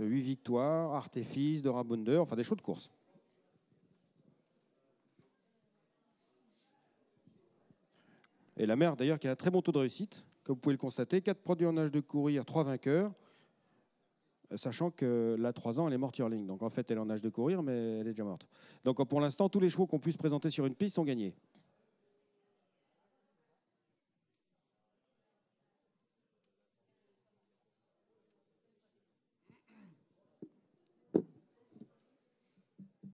8 victoires, Artifice, Dora Bunder, enfin des shows de course. Et la mère, d'ailleurs, qui a un très bon taux de réussite, comme vous pouvez le constater. 4 produits en âge de courir, 3 vainqueurs. Euh, sachant que là, 3 ans, elle est morte en ligne. Donc en fait, elle est en âge de courir, mais elle est déjà morte. Donc pour l'instant, tous les chevaux qu'on puisse présenter sur une piste ont gagné